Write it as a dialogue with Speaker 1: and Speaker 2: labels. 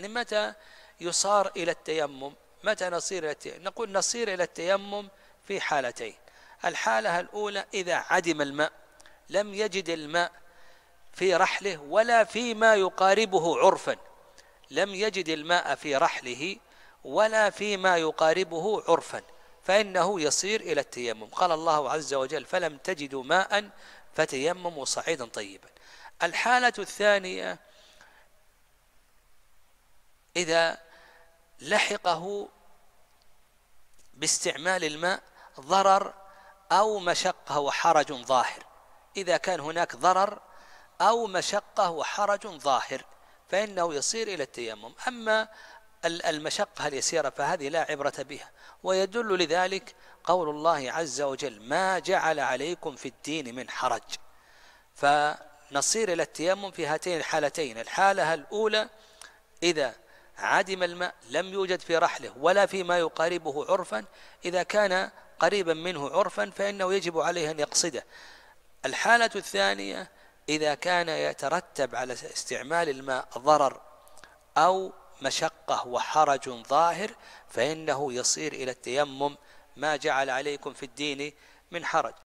Speaker 1: يعني متى يصار إلى التيمم متى نصير إلى التيمم نقول نصير إلى التيمم في حالتين الحالة الأولى إذا عدم الماء لم يجد الماء في رحله ولا فيما يقاربه عرفا لم يجد الماء في رحله ولا فيما يقاربه عرفا فإنه يصير إلى التيمم قال الله عز وجل فلم تجدوا ماء فتيمموا صعيدا طيبا الحالة الثانية إذا لحقه باستعمال الماء ضرر أو مشقة وحرج ظاهر إذا كان هناك ضرر أو مشقة وحرج ظاهر فإنه يصير إلى التيمم أما المشقة اليسيرة فهذه لا عبرة بها ويدل لذلك قول الله عز وجل ما جعل عليكم في الدين من حرج فنصير إلى التيمم في هاتين الحالتين الحالة الأولى إذا عدم الماء لم يوجد في رحله ولا فيما يقاربه عرفا إذا كان قريبا منه عرفا فإنه يجب عليه أن يقصده الحالة الثانية إذا كان يترتب على استعمال الماء ضرر أو مشقة وحرج ظاهر فإنه يصير إلى التيمم ما جعل عليكم في الدين من حرج